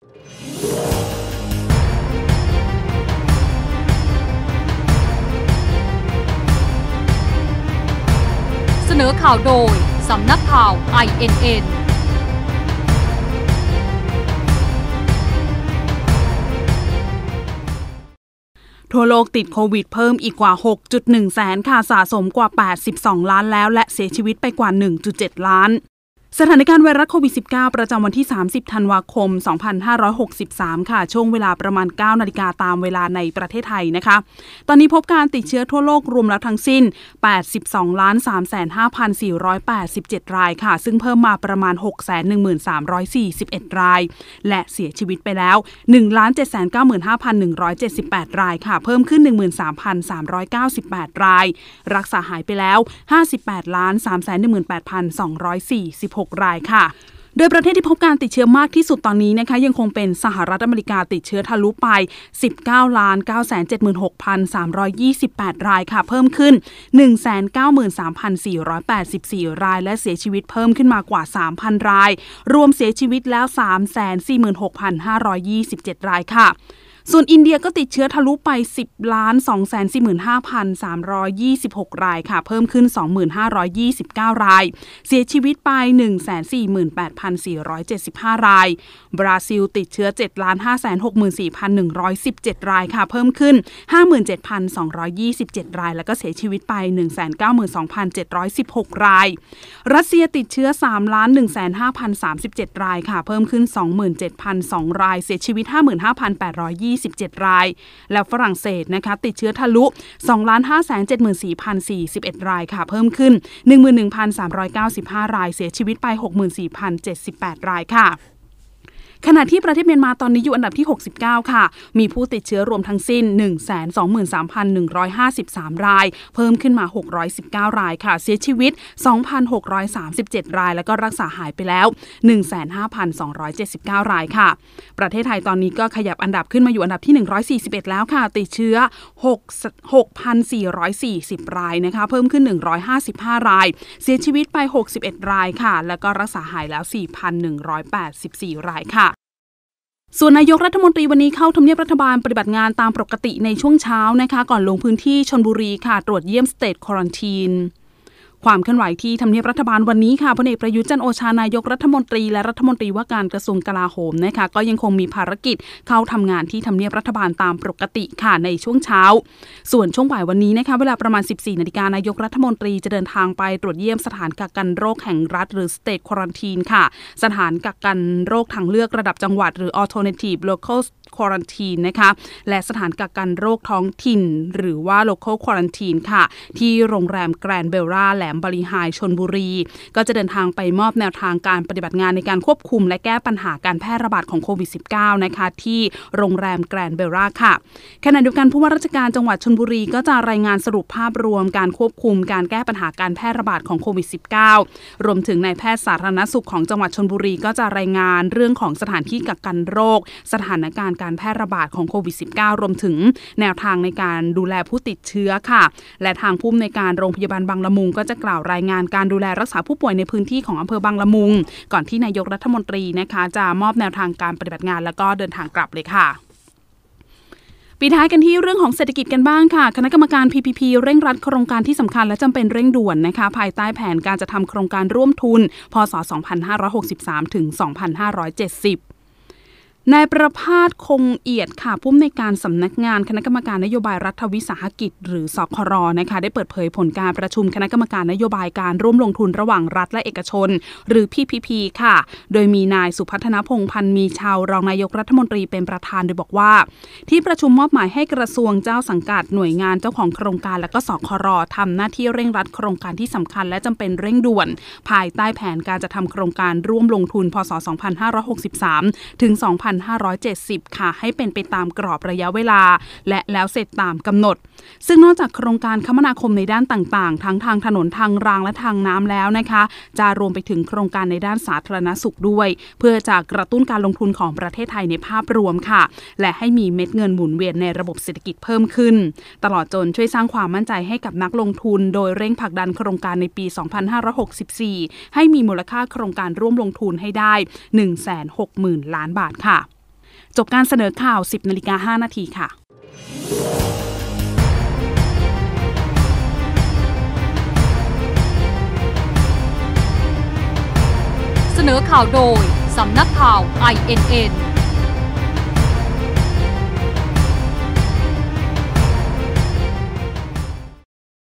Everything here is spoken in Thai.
เสนอข่าวโดย สำนักข่าว INN ทั่วโลกติดโควิดเพิ่มอีกกว่า 6.1 แสนค่ะสะสมกว่า 82 ล้านแล้วและเสียชีวิตไปกว่า 1.7 ล้านสถานการณ์ไวรัสโควิด -19 ประจำวันที่ 30 ธันวาคม 2563 ค่ะช่วงเวลาประมาณ 9นาฬิกาตามเวลาในประเทศไทยนะคะตอนนี้พบการติดเชื้อทั่วโลกรวมแล้วทั้งสิ้น 82 3,5,487 รายค่ะซึ่งเพิ่มมาประมาณ 613,341 ราย และเสียชีวิตไปแล้ว 1 795,178 รายค่ะเพิ่มขึ้น 13,398 ราย รักษาหายไปแล้ว 58 318,246 6รายค่ะดยประเทศที่พบการติดเชื้อมากที่สุดตอนนี้นะคะ ยังคงเป็นสหรัฐอเมริกาติดเชื้อทะลุไป 19ล้าน976,328 รายค่ะเพิ่มขึ้น 193,484 รายและเสียชีวิตเพิ่มขึ้นมากว่า 3,000 รายรวมเสียชีวิตแล้ว 346,527 รายค่ะส่วนอินเดียก็ติดเชื้อทะลุไป 10ล้าน2 4 5 3 2 6 รายค่ะ เพิ่มขึ้น 2,529 ราย เสียชีวิตไป 148,475 ราย บราซิลติดเชื้อ7ล้าน564,117 รายค่ะ เพิ่มขึ้น 57,227 ราย แล้วก็เสียชีวิตไป 192,716 ราย รัสเซียติดเชื้อ3ล้าน1,537 รายค่ะ เพิ่มขึ้น 27,002ราย เสียชีวิต 55,820 27ราย แล้วฝรั่งเศสนะคะติดเชื้อทะลุ 2 5 7 4 4 1 รายค่ะเพิ่มขึ้น 11,395 รายเสียชีวิตไป 64,078 รายค่ะขณะที่ประเทศเมียนมาตอนนี้อยู่อันดับที่ 69 ค่ะ มีผู้ติดเชื้อรวมทั้งสิ้น123,153 ราย เพิ่มขึ้นมา 619 รายค่ะ เสียชีวิต 2,637 ราย แล้วก็รักษาหายไปแล้ว 15,279 รายค่ะ ประเทศไทยตอนนี้ก็ขยับอันดับขึ้นมาอยู่อันดับที่ 141 แล้วค่ะ ติดเชื้อ6,440 รายนะคะ เพิ่มขึ้น 155 ราย เสียชีวิตไป 61 รายค่ะ แล้วก็รักษาหายแล้ว 4,184 รายค่ะส่วนนายกรัฐมนตรีวันนี้เข้าทำเนียบรัฐบาลปฏิบัติงานตามปกติในช่วงเช้านะคะก่อนลงพื้นที่ชนบุรีค่ะตรวจเยี่ยมสเตทควอนตีนความเคลื่อนไหวที่ทำเนียบรัฐบาลวันนี้ค่ะพลเอกประยุทธ์จันโอชานายกรัฐมนตรีและรัฐมนตรีว่าการกระทรวงกลาโหมนะคะก็ยังคงมีภารกิจเข้าทำงานที่ทำเนียบรัฐบาลตามปกติค่ะในช่วงเช้า ส่วนช่วงบ่ายวันนี้นะคะเวลาประมาณ 14 นาฬิกานายกรัฐมนตรีจะเดินทางไปตรวจเยี่ยมสถานกักกันโรคแห่งรัฐ หรือ state quarantine ค่ะสถานกักกันโรคทางเลือกระดับจังหวัด หรือ alternative local ควอรันทีนนะคะและสถานกักกันโรคท้องถิ่น หรือว่า local quarantine ค่ะที่โรงแรมแกรนเบลราแหลมบริหายชนบุรี ก็จะเดินทางไปมอบแนวทางการปฏิบัติงานในการควบคุมและแก้ปัญหาการแพร่ระบาดของโควิด -19 นะคะที่โรงแรมแกรนเบลราค่ะขณะเดียวกันผู้ว่าราชการจังหวัดชนบุรีก็จะรายงานสรุปภาพรวมการควบคุมการแก้ปัญหาการแพร่ระบาดของโควิด -19 รวมถึงนายแพทย์สาธารณสุขของจังหวัดชนบุรีก็จะรายงานเรื่องของสถานที่กักกันโรค สถานการณ์การการแพร่ระบาดของโควิด -19 รวมถึง แนวทางในการดูแลผู้ติดเชื้อค่ะ และทางผู้อำนวยการโรงพยาบาลบางละมุง ก็จะกล่าวรายงานการดูแลรักษาผู้ป่วยในพื้นที่ของอำเภอบางละมุง ก่อนที่นายกรัฐมนตรีนะคะ จะมอบแนวทางการปฏิบัติงานแล้วก็เดินทางกลับเลยค่ะปิดท้ายกันที่เรื่องของเศรษฐกิจกันบ้างค่ะ คณะกรรมการ PPP เร่งรัดโครงการที่สำคัญและจำเป็นเร่งด่วนนะคะ ภายใต้แผนการจะทำโครงการร่วมทุน พศ 2563ถึง2570นายประภาสคงเอียดค่ะผู้อำนวยการสำนักงานคณะกรรมการนโยบายรัฐวิสาหกิจ หรือ สครนะคะ ได้เปิดเผยผลการประชุมคณะกรรมการนโยบายการร่วมลงทุนระหว่างรัฐและเอกชน หรือ PPP ค่ะ โดยมีนายสุพัฒนพงพันธ์มีชาวรองนายกรัฐมนตรีเป็นประธาน โดยบอกว่า ที่ประชุมมอบหมายให้กระทรวงเจ้าสังกัดหน่วยงานเจ้าของโครงการและก็สครทำหน้าที่เร่งรัดโครงการที่สำคัญ และจำเป็นเร่งด่วนภายใต้แผนการจะทำโครงการร่วมลงทุน พศ 2563ถึง2 0 2570 ค่ะ ให้เป็นไปตามกรอบระยะเวลา และแล้วเสร็จตามกำหนด ซึ่งนอกจากโครงการคมนาคมในด้านต่างๆ ทั้งทางถนนทางรางและทางน้ำแล้วนะคะ จะรวมไปถึงโครงการในด้านสาธารณสุขด้วย เพื่อจะกระตุ้นการลงทุนของประเทศไทยในภาพรวมค่ะ และให้มีเม็ดเงินหมุนเวียนในระบบเศรษฐกิจเพิ่มขึ้น ตลอดจนช่วยสร้างความมั่นใจให้กับนักลงทุน โดยเร่งผลักดันโครงการในปี 2564 ให้มีมูลค่าโครงการร่วมลงทุนให้ได้ 160,000 ล้านบาทค่ะจบการเสนอข่าว 10นาฬิกา5นาทีค่ะ เสนอข่าวโดย สำนักข่าว INN